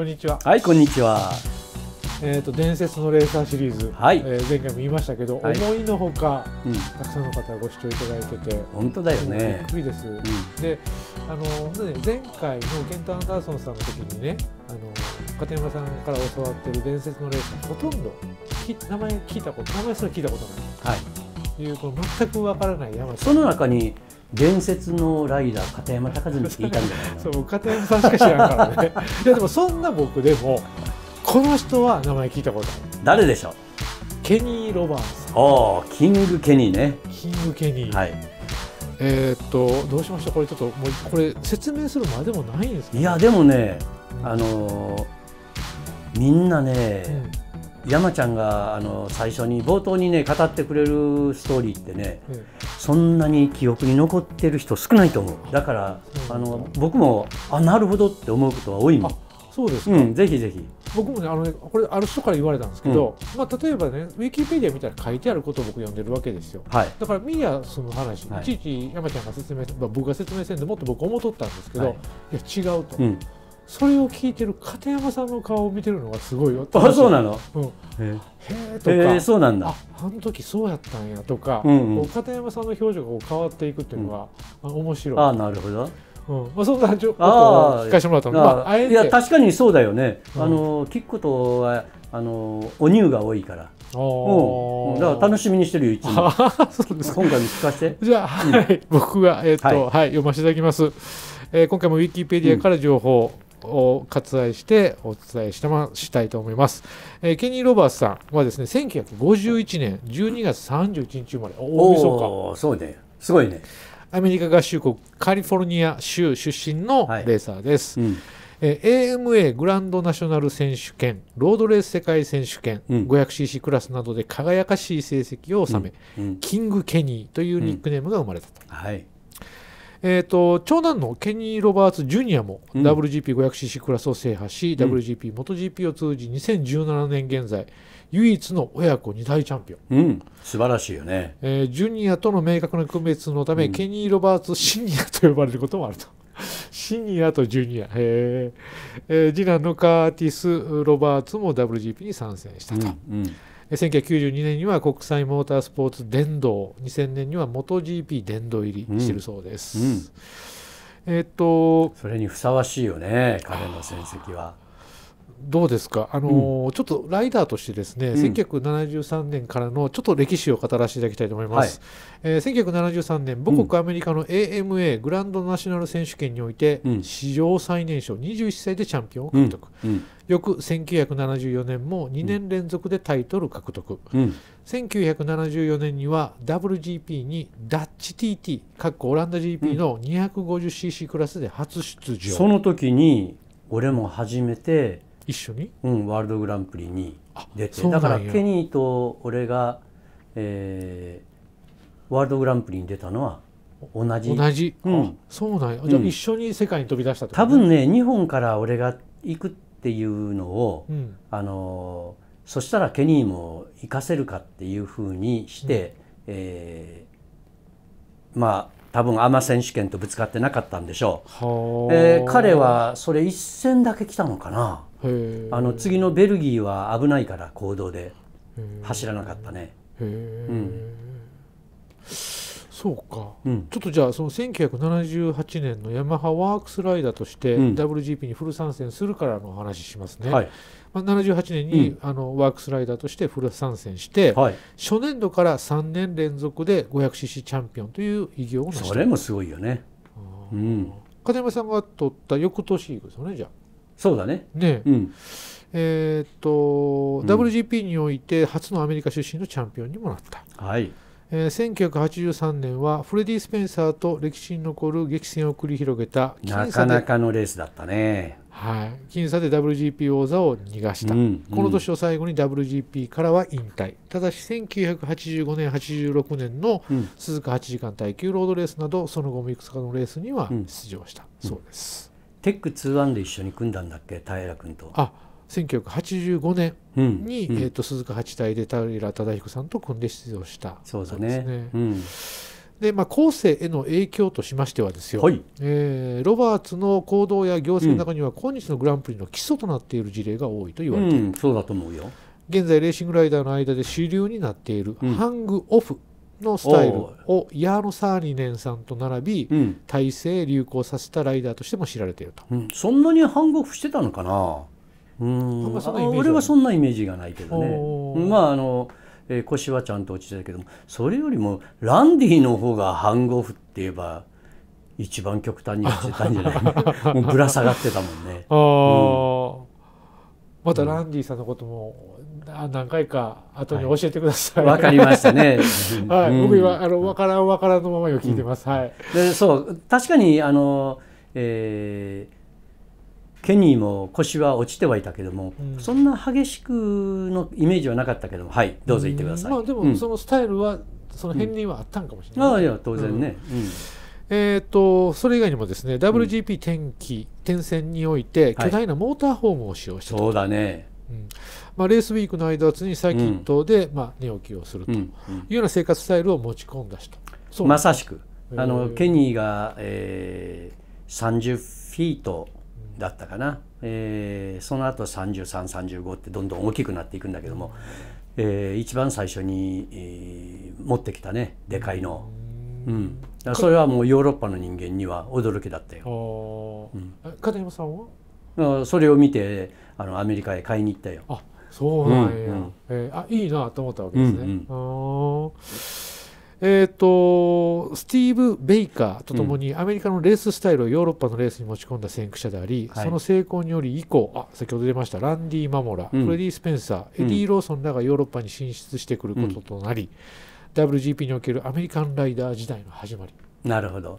こんにちは。はい、こんにちは。えっ、と伝説のレーサーシリーズ、はい、えー、前回も言いましたけど、はい、思いのほか、うん、たくさんの方がご視聴いただいてて、本当だよね。びっくりです。うん、で、あの前回のケント・アンダーソンさんの時にね、あの片山さんから教わってる伝説のレーサーほとんど名前聞いたこと、名前すら聞いたことない。はい。いうこの全くわからない山。その中に。伝説のライダー片山隆澄っていたんじそう片山さんしか知らんからねいやでもそんな僕でもこの人は名前聞いたことある誰でしょうケニー・ロバーンさんおキング・ケニーねキング・ケニーはいえー、っとどうしましたこれちょっともうこれ説明するまでもないんですか、ね、いやでもねあのー、みんなね、うん山ちゃんがあの最初に冒頭にね語ってくれるストーリーってね、うん、そんなに記憶に残ってる人少ないと思うだからあの僕もあなるほどって思うことは多いもんそうですか、うん、ぜひぜひ僕もねあのねこれある人から言われたんですけど、うん、まあ、例えばねウィキペディアみたいな書いてあることを僕読んでるわけですよ、はい、だからミやアその話、はい、いちいち山ちゃんが説明、まあ、僕が説明せんでもっと僕思っとったんですけど、はい、いや違うと。うんそれを聞いてる片山さんの顔を見てるのがすごいよあそうなの、うん、へえとか、えそうなんだああの時そうやったんやとか、うんうん、片山さんの表情がこう変わっていくっていうのが、うん、面白いあなるほどうんまあ、そんな情報を聞かせてもらったのあ、まあ、いや確かにそうだよね、うん、あの聞くことはあのお乳が多いから。うだから楽しみにしてるよ、一そうです今回も聞かせて。じゃあ、うん、はい、僕が、えー、っと、はい、はい、読ませていただきます。えー、今回もウィキペディアから情報、うんを割愛してお伝えしてましたいと思います、えー、ケニー・ロバースさんはですね1951年12月31日生まれ大晦日そうねすごいねアメリカ合衆国カリフォルニア州出身のレーサーです、はいうんえー、AMA グランドナショナル選手権ロードレース世界選手権、うん、500cc クラスなどで輝かしい成績を収め、うんうん、キング・ケニーというニックネームが生まれたと、はい、えーと、長男のケニー・ロバーツ・ジュニアも WGP500cc クラスを制覇し、うん、WGP、元 g p を通じ2017年現在唯一の親子2大チャンピオン、うん、素晴らしいよね、えー、ジュニアとの明確な区別のため、うん、ケニー・ロバーツ・シニアと呼ばれることもあると。シニアとジュニア、えー、次男のカーティス・ロバーツも WGP に参戦したと。うん1992年には国際モータースポーツ殿堂2000年には MotoGP 殿堂入りしてるそうです、うんうん、えっとそれにふさわしいよね彼の成績はどうですか、あの、うん、ちょっとライダーとしてですね、うん、1973年からのちょっと歴史を語らせていただきたいと思います。はい、えー、1973年、母国アメリカの AMA、うん、グランドナショナル選手権において、うん、史上最年少21歳でチャンピオンを獲得、うん、翌1974年も2年連続でタイトル獲得、うん、1974年には WGP にダッチ TT、かっこオランダ GP の 250cc クラスで初出場。その時に俺も初めて一緒に、うん、ワールドグランプリに出てだからケニーと俺が、えー、ワールドグランプリに出たのは同じ同じ、うん、そうなんやじゃ一緒に世界に飛び出したって多分ね日本から俺が行くっていうのを、うん、あのそしたらケニーも行かせるかっていうふうにして、うん、えー、まあ多分アマ選手権とぶつかってなかったんでしょう、えー、彼はそれ一戦だけ来たのかなあの次のベルギーは危ないから行動で走らなかったね。うん、そうか、うん、ちょっとじゃあその1978年のヤマハワークスライダーとして WGP にフル参戦するからの話しますね、うんはい、まあ、78年に、あのワークスライダーとしてフル参戦して、はい、初年度から3年連続で 500cc チャンピオンという偉業を成し遂げたそれもすごいよね、うん、片山さんが取った翌年ですよねじゃあそうだね。ね、うん、えっ、と、うん、WGP において初のアメリカ出身のチャンピオンにもなった。はい。えー、1983年はフレディ・スペンサーと歴史に残る激戦を繰り広げたなかなかのレースだったね、はい、僅差で WGP 王座を逃がした、うんうん、この年を最後に WGP からは引退ただし1985年86年の鈴鹿8時間耐久ロードレースなどその後もいくつかのレースには出場した、そうです、テック2-1で一緒に組んだんだっけ平君と。あ1985年に、うん、えーと、と鈴鹿八大で平忠彦さんと組んで出場したそうだね。ねうん、でまあ、後世への影響としましてはですよ、はい、えー、ロバーツの行動や行政の中には、うん、今日のグランプリの基礎となっている事例が多いと言われている、そうだと思うよ現在レーシングライダーの間で主流になっている、ハングオフのスタイルをヤーノ・サーニネンさんと並び、うん、体制流行させたライダーとしても知られていると、うん、そんなに反フしてたのかなうん俺はそんなイメージがないけどねまああの、えー、腰はちゃんと落ちてたけどもそれよりもランディの方がハンゴフって言えば一番極端に落ちてたんじゃない ぶら下がってたもんね。あうんまたランディさんのことも何回か後に教えてください。わ、はい、かりましたね。はい、僕今あのわからんわからんのままよ聞いてます。はい。でそう確かにあの、えー、ケニーも腰は落ちてはいたけども、うん、そんな激しくのイメージはなかったけども、はいどうぞ言ってください。まあでも、そのスタイルはその片鱗はあったんかもしれない。うん、あいや当然ね。うんえーと、それ以外にもですね WGP 転気、うん、天線において巨大なモーターホームを使用して、はい、そうだねまあ、レースウィークの間常に最近キッで、まあ、寝起きをするというような生活スタイルを持ち込んだ人、うん、まさしくあのケニーが、えー、30フィートだったかな、えー、その後3335ってどんどん大きくなっていくんだけども、えー、一番最初に、えー、持ってきたねでかいの。うん、それはもうヨーロッパの人間には驚きだったよ。うん、片山さんはそれを見てあのアメリカへ買いに行ったよ。あそうなんや、うんうん、えー、あいいなと思ったわけですね。うんうん、えーと、スティーブ・ベイカーとともにアメリカのレーススタイルをヨーロッパのレースに持ち込んだ先駆者であり、その成功により以降あ先ほど出ましたランディ・マモラ、うん、フレディ・スペンサーエディ・ローソンらがヨーロッパに進出してくることとなり、WGP におけるアメリカンライダー時代の始まり。なるほど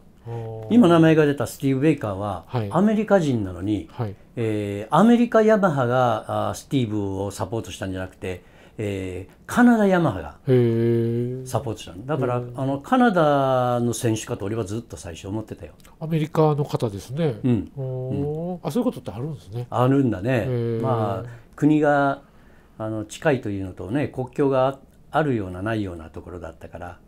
今名前が出たスティーブ・ベイカーは、アメリカ人なのに、はい、えー、アメリカヤマハがスティーブをサポートしたんじゃなくて、えー、カナダヤマハがサポートしただからあのカナダの選手かと俺はずっと最初思ってたよアメリカの方ですね、うん、うん、あそういうことってあるんですねあるんだねまあ国があの近いというのとね国境があるようなないようなところだったから、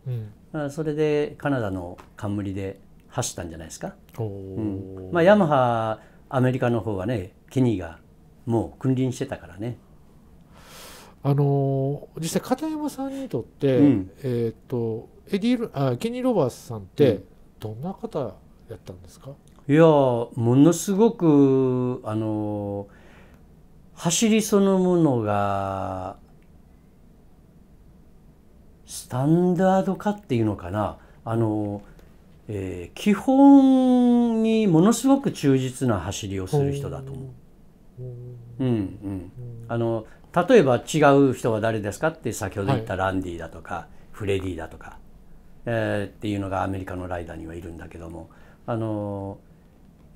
うん、それでカナダの冠で走ったんじゃないですか、うんまあ、ヤマハアメリカの方はねケニーがもう君臨してたからね。あのー、実際片山さんにとって、うん、えっ、ー、とエディあケニー・ロバースさんってどんな方やったんですか、うん、いやものすごくあのー、走りそのものがスタンダード化っていうのかなあのーえー、基本にものすごく忠実な走りをする人だと思う。うんうん、あの例えば違う人は誰ですかって先ほど言ったランディだとか、はい、フレディだとか、えー、っていうのがアメリカのライダーにはいるんだけどもあの、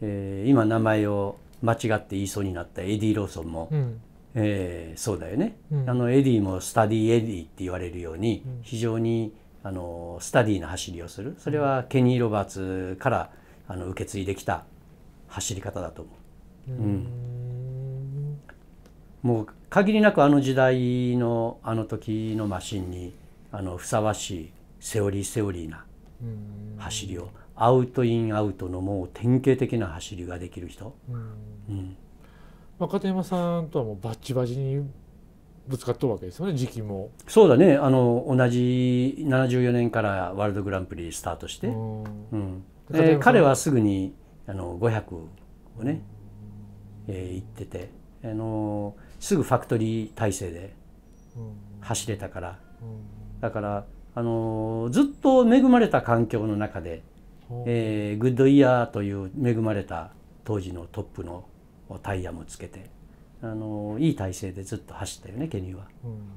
えー、今名前を間違って言いそうになったエディ・ローソンも、うん、えー、そうだよね、うん、あのエディもスタディ・エディって言われるように非常に、うんあのスタディーな走りをするそれはケニー・ロバーツからあの受け継いできた走り方だと思う。うんもう限りなくあの時代のあの時のマシンにあのふさわしいセオリーセオリーな走りをアウトインアウトのもう典型的な走りができる人。うん、うん、山さんとはもうバッチバチにぶつかっるわけですよね時期もそうだねあの同じ74年からワールドグランプリスタートして、うんえー、彼はすぐにあの500をね、えー、行っててあのすぐファクトリー体制で走れたから、うん、だからあのずっと恵まれた環境の中で、えー、グッドイヤーという恵まれた当時のトップのタイヤもつけて。あのいい体勢でずっと走ったよねケニーは。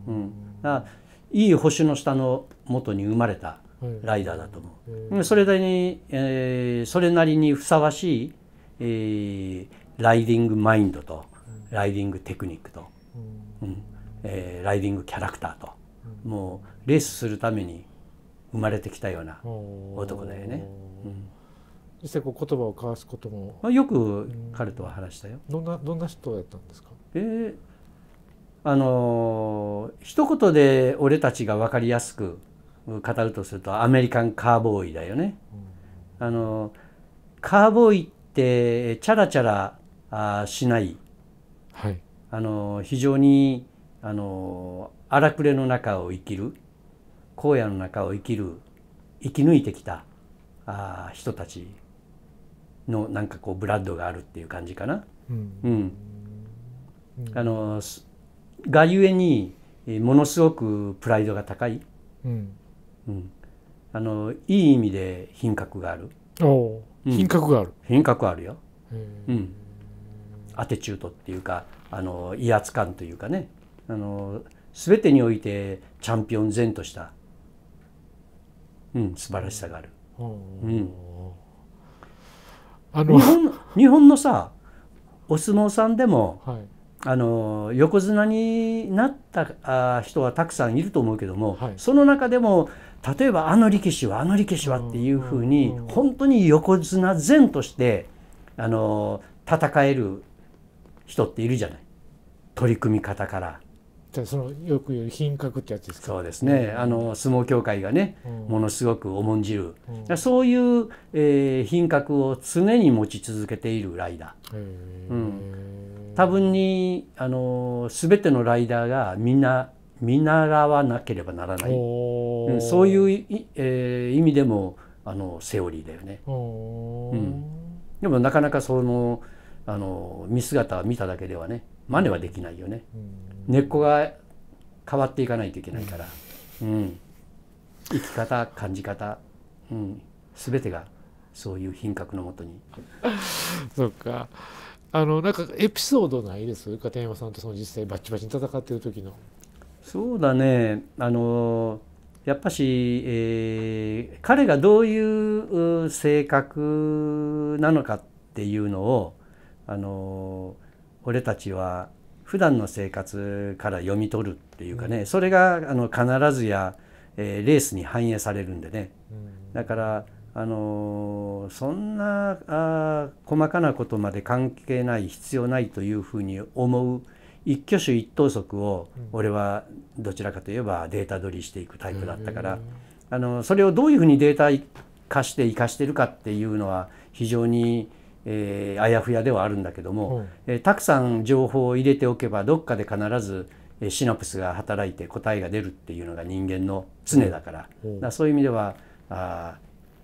うん、だいい星の下の元に生まれたライダーだと思う、はい、それなりに、えー、それなりにふさわしい、えー、ライディングマインドとライディングテクニックと、うん、えー、ライディングキャラクターと、うん、もうレースするために生まれてきたような男だよね。うん実際こう言葉を交わすことも、まあ、よく彼とは話したよ、うん、どんなどんな人やったんですかえー、あの一言で俺たちが分かりやすく語るとするとアメリカンカーボーイだよね、うん、あのカーボーイってチャラチャラあしない、はい、あの非常にあの荒くれの中を生きる荒野の中を生きる生き抜いてきたあ人たちのなんかこうブラッドがあるっていう感じかな。うん、うん、あのがゆえにものすごくプライドが高い、うんうん、あのいい意味で品格がある。おうん、品格がある品格あるよ、うん、アテチュートっていうかあの威圧感というかねあの全てにおいてチャンピオン前とした、うん、素晴らしさがある。うんあの日本日本のさお相撲さんでも、はい、あの横綱になった人はたくさんいると思うけども、はい、その中でも例えばあの力士はあの力士はっていうふうに、本当に横綱前としてあの戦える人っているじゃない取り組み方からそのよく言う品格ってやつですかそうですね、うん、あの相撲協会がね、うん、ものすごく重んじる、うん、そういう、えー、品格を常に持ち続けているライダー、うん、多分にあの全てのライダーがみんな見習わなければならない、うん、そういうい、えー、意味でもあのセオリーだよね、うん、でもなかなかそのあの見姿見ただけではね真似はできないよね。うん根っこが変わっていかないといけないから、うん、生き方感じ方、うん、全てがそういう品格のもとに。そっかあのなんかエピソードないです片山さんとその実際バチバチに戦ってる時の。そうだねあのやっぱし、えー、彼がどういう性格なのかっていうのをあの俺たちは普段の生活から読み取るっていうかね、うん、それがあの必ずや、えー、レースに反映されるんでね、うん、だからあのー、そんなあ細かなことまで関係ない必要ないというふうに思う一挙手一投足を俺はどちらかといえばデータ取りしていくタイプだったから、うん、あのそれをどういうふうにデータ化して生かしてるかっていうのは非常にえー、あやふやではあるんだけども、うん、えー、たくさん情報を入れておけばどっかで必ずシナプスが働いて答えが出るっていうのが人間の常だからうん、らそういう意味ではあ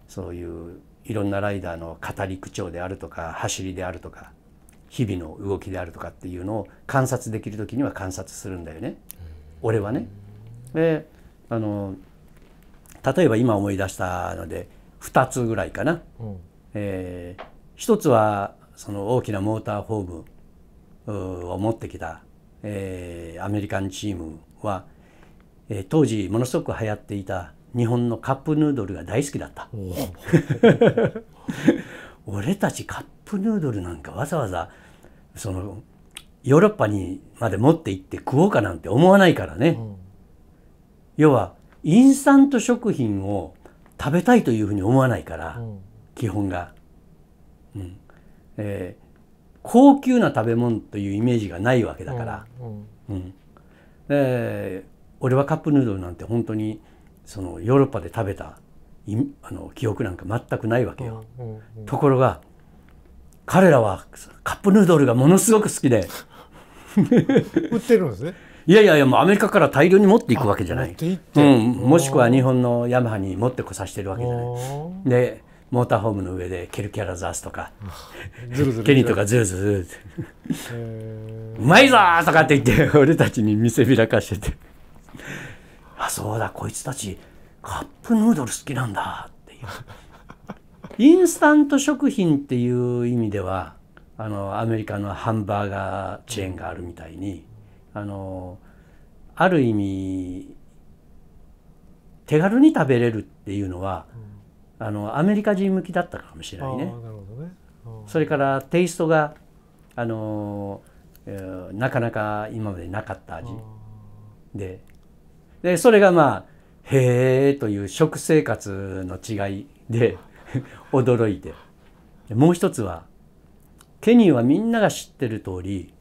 そういういろんなライダーの語り口調であるとか走りであるとか日々の動きであるとかっていうのを観察できる時には観察するんだよね、うん、俺はね。であの例えば今思い出したので2つぐらいかな。うん、えー一つはその大きなモーターホームを持ってきた、えー、アメリカンチームは、えー、当時ものすごく流行っていた日本のカップヌードルが大好きだった。俺たちカップヌードルなんかわざわざそのヨーロッパにまで持って行って食おうかなんて思わないからね、うん、要はインスタント食品を食べたいというふうに思わないから、うん、基本がうん、えー、高級な食べ物というイメージがないわけだから、うん、うん、えー、俺はカップヌードルなんて本当にそのヨーロッパで食べたあの記憶なんか全くないわけよ。ところが彼らはカップヌードルがものすごく好きで売ってるんですね。いやいやいや、もうアメリカから大量に持っていくわけじゃない。うん、もしくは日本のヤマハに持ってこさせてるわけじゃない。で、モーターホームの上でケルキャラザースとか ケニーとかズルズルって「うまいぞ!」とかって言って俺たちに見せびらかしてて あそうだこいつたちカップヌードル好きなんだっていうインスタント食品っていう意味ではあのアメリカのハンバーガーチェーンがあるみたいにあのある意味手軽に食べれるっていうのは、うんあのアメリカ人向きだったかもしれないね。ねそれからテイストがあの、えー、なかなか今までなかった味ででそれがまあ「へえ」という食生活の違いで驚いてもう一つはケニーはみんなが知ってる通り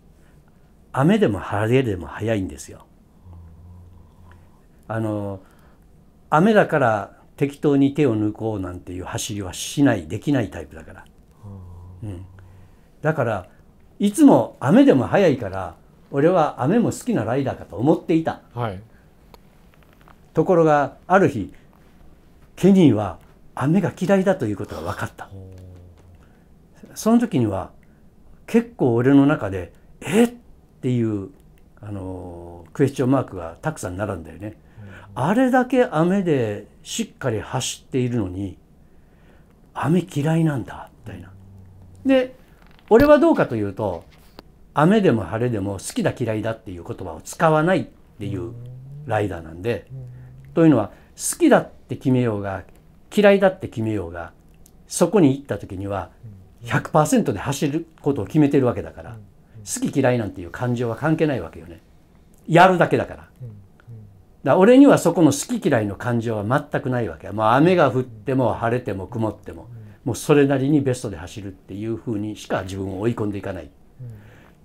雨でも晴れでも早いんですよ。あの雨だから適当に手を抜こうなんていう走りはしないできないタイプだから、うん、だからいつも雨でも早いから俺は雨も好きなライダーかと思っていた、はい、ところがある日ケニーは雨が嫌いだということが分かったその時には結構俺の中で「えっ?」っていう、あのクエスチョンマークがたくさん並んだよね。あれだけ雨でしっかり走っているのに雨嫌いなんだみたいな。で俺はどうかというと雨でも晴れでも好きだ嫌いだっていう言葉を使わないっていうライダーなんで。というのは好きだって決めようが嫌いだって決めようがそこに行った時には100%で走ることを決めてるわけだから好き嫌いなんていう感情は関係ないわけよねやるだけだからだ俺にはそこの好き嫌いの感情は全くないわけもう雨が降っても晴れても曇ってももうそれなりにベストで走るっていうふうにしか自分を追い込んでいかない、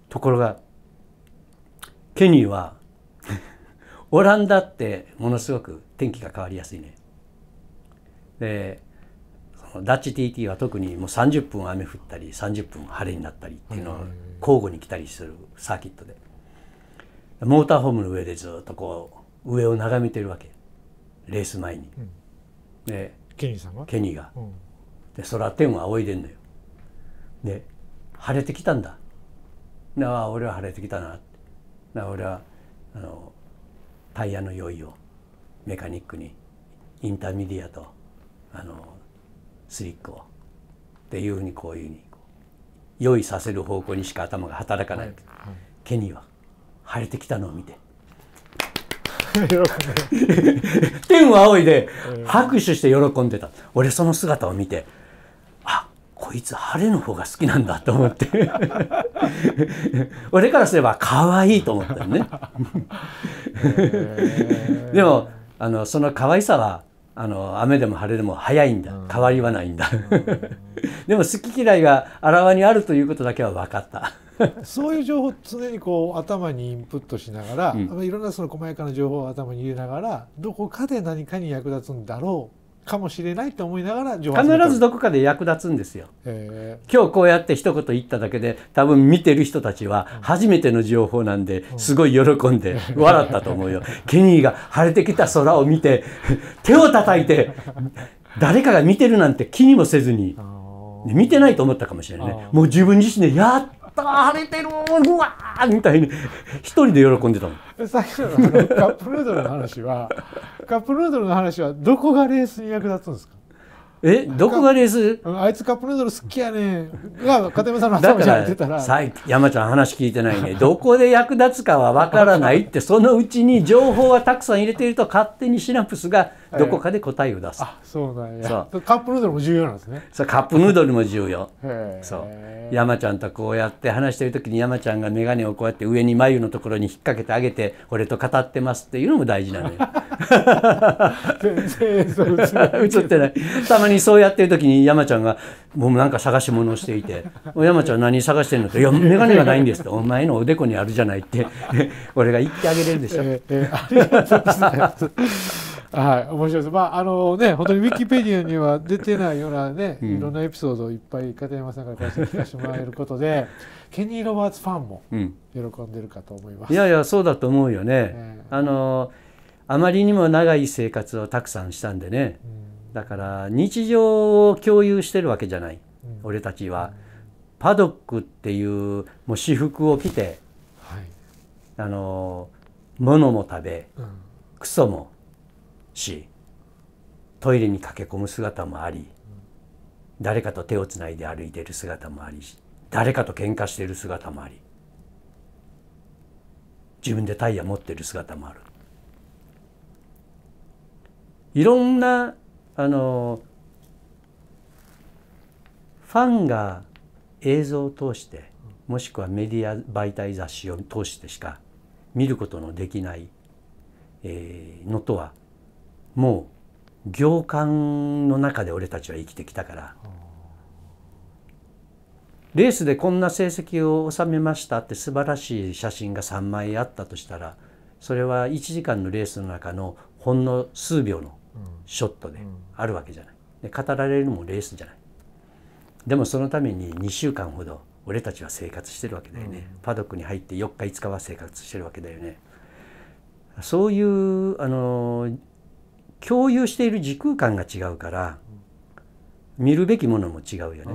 ところがケニーは オランダってものすごく天気が変わりやすいねでダッチ TT は特にもう30分雨降ったり30分晴れになったりっていうのを交互に来たりするサーキットでモーターホームの上でずっとこう上を眺めてるわけレース前に、うん、ケニーさんがケニーが、うん、で空天を仰いでんのよで晴れてきたんだなあ俺は晴れてきたなな俺はあのタイヤの用意をメカニックにインターミディアとあのスリックをっていうふうにこういうふうに用意させる方向にしか頭が働かない、はいはい、ケニーは晴れてきたのを見て 天を仰いで拍手して喜んでた俺その姿を見てあこいつ晴れの方が好きなんだと思って 俺からすれば可愛いと思ったよねでもあのその可愛さはあの雨でも晴れでも早いんだ、変わりはないんだ でも好き嫌いがあらわにあるということだけは分かったそういう情報常にこう頭にインプットしながら、うん、いろんなその細やかな情報を頭に入れながらどこかで何かに役立つんだろうかもしれないと思いながら必ずどこかで役立つんですよ。今日こうやって一言言っただけで多分見てる人たちは初めての情報なんで、すごい喜んで笑ったと思うよ。ケニーが晴れてきた空を見て 手を叩いて誰かが見てるなんて気にもせずに。見てないと思ったかもしれないね。もう自分自身でやっが晴れてるうわーみたいに一人で喜んでたのさっきののカップヌードルの話は カップヌードルの話はどこがレースに役立つんですかえどこがレースあいつカップヌードル好きやねが片山さんの頭じゃてたらさ山ちゃん話聞いてないねどこで役立つかは分からないってそのうちに情報はたくさん入れていると勝手にシナプスがどこかで答えを出す、あそうなんやカップヌードルも重要なんですねそうカップヌードルも重要そう山ちゃんとこうやって話している時に山ちゃんが眼鏡をこうやって上に眉のところに引っ掛けてあげて俺と語ってますっていうのも大事なのよ映ってないたまにそうやってる時に山ちゃんがもうなんか探し物をしていて「山ちゃん何探してんの?」って「いや眼鏡がないんです」って「お前のおでこにあるじゃない」って 俺が言ってあげれるでしょ。えええはい、面白いです。まあ、あのね、本当にウィキペディアには出てないようなね、いろんなエピソードをいっぱい片山さんから聞かせてもらえることで、ケニー・ロバーツファンも喜んでるかと思います。いやいや、そうだと思うよね。えー、あのあまりにも長い生活をたくさんしたんでね、うん、だから日常を共有してるわけじゃない、うん、俺たちは。パドックっていうもう私服を着て、はい、あの物も食べ、うん、クソもしトイレに駆け込む姿もあり誰かと手をつないで歩いている姿もあり誰かと喧嘩している姿もあり自分でタイヤ持っている姿もあるいろんなあのファンが映像を通してもしくはメディア媒体雑誌を通してしか見ることのできない、えー、のとはもう行間の中で俺たちは生きてきたからレースでこんな成績を収めましたって素晴らしい写真が3枚あったとしたらそれは1時間のレースの中のほんの数秒のショットであるわけじゃない。で語られるのもレースじゃない。でもそのために2週間ほど俺たちは生活してるわけだよね、パドックに入って4日5日は生活してるわけだよねそういうあの共有している時空間が違うから見るべきものも違うよね、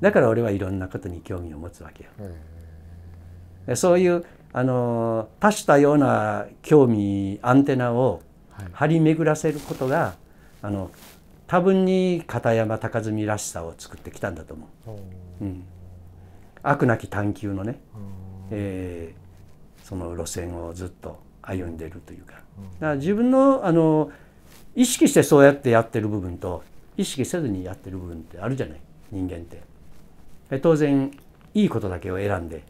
だから俺はいろんなことに興味を持つわけよ、そういうあの多種多様な興味アンテナを張り巡らせることが、はい、あの多分に片山高澄らしさを作ってきたんだと思う、うん、悪なき探求のね、えー、その路線をずっと歩んでるというか,、だから自分のあの意識してそうやってやってる部分と意識せずにやってる部分ってあるじゃない人間って。当然いいことだけを選んで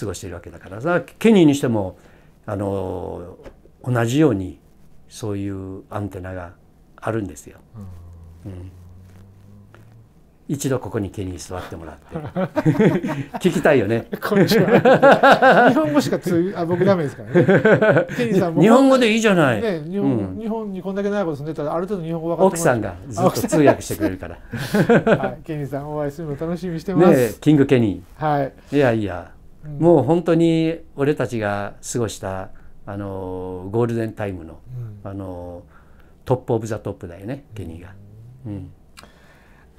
過ごしているわけだからさケニーにしてもあの同じようにそういうアンテナがあるんですよ。うん一度ここにケニー座ってもらって 聞きたいよね日本語しかつあ僕ダメですからね日本語でいいじゃない、ね、日本、うん、日本にこんだけ長いこと住んでたらある程度日本語分かって奥さんがずっと通訳してくれるから、はい、ケニーさんお会いするの楽しみにしてますねキングケニーはいいやいや、うん、もう本当に俺たちが過ごしたあのゴールデンタイムの、うん、あのトップオブザトップだよねケニーがうん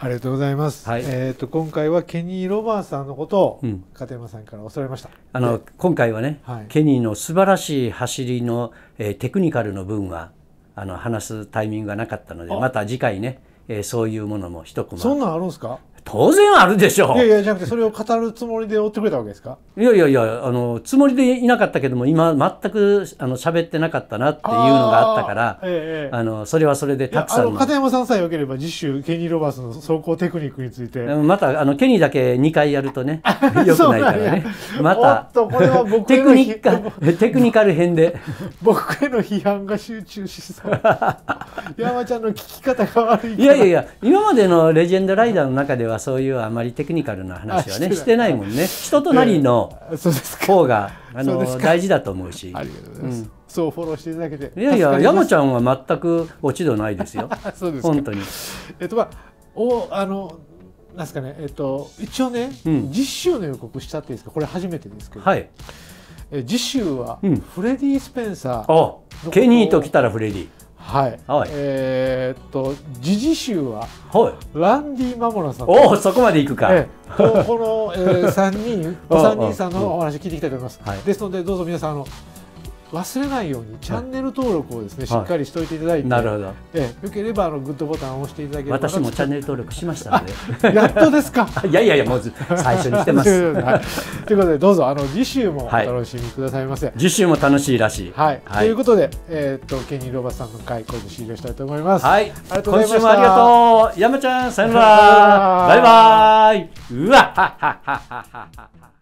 ありがとうございます。はい、えっ、ー、と今回はケニー・ロバーさんのことを片山さんから教わりました。あの、今回はね、はい、ケニーの素晴らしい走りの、えー、テクニカルの分はあの話すタイミングがなかったので、また次回ね、えー、そういうものも一コマ。そんなんあるんですか？当然あるでしょういやいやじゃなくてそれを語るつもりで追ってくれたわけですかいやいやいやあのつもりでいなかったけども今全くあの喋ってなかったなっていうのがあったから、ええ、あのそれはそれでたくさん片山さんさえよければ次週ケニー・ロバースの走行テクニックについてまたあのケニーだけ2回やるとねよ くないからねまたテクニカ テクニカル編で 僕への批判が集中しそう山ちゃんの聞き方が悪いいやいやいや今までのレジェンドライダーの中ではそういうあまりテクニカルな話はねしてないもんね人となりの方が、あの大事だと思うしそうフォローしていただけていやいや山ちゃんは全く落ち度ないですよ そうです本当にえっとまあおあのなんですかねえっと一応ね、実習の予告したっていいですかこれ初めてですけどはい次週はフレディ・スペンサー、ケニーと来たらフレディはい、はい、えー、っと時事集は、はい、ランディ・マモラさんおおそこまでいくか、えー、この、えー、3人お 三人さんのお話聞いていきたいと思います、はい、ですのでどうぞ皆さんあの忘れないようにチャンネル登録をですね、しっかりしておいていただいて、なるほどえよければあのグッドボタンを押していただければ私もチャンネル登録しましたのでやっとですか いやいやいやもう最初にしてます、ということでどうぞあの次週もお楽しみくださいませ、次週も楽しいらしい、はいということで、えっとケニー・ロバさんの回これで終了したいと思いますはい今週もありがとう山ちゃんさよならバイバイうわははははは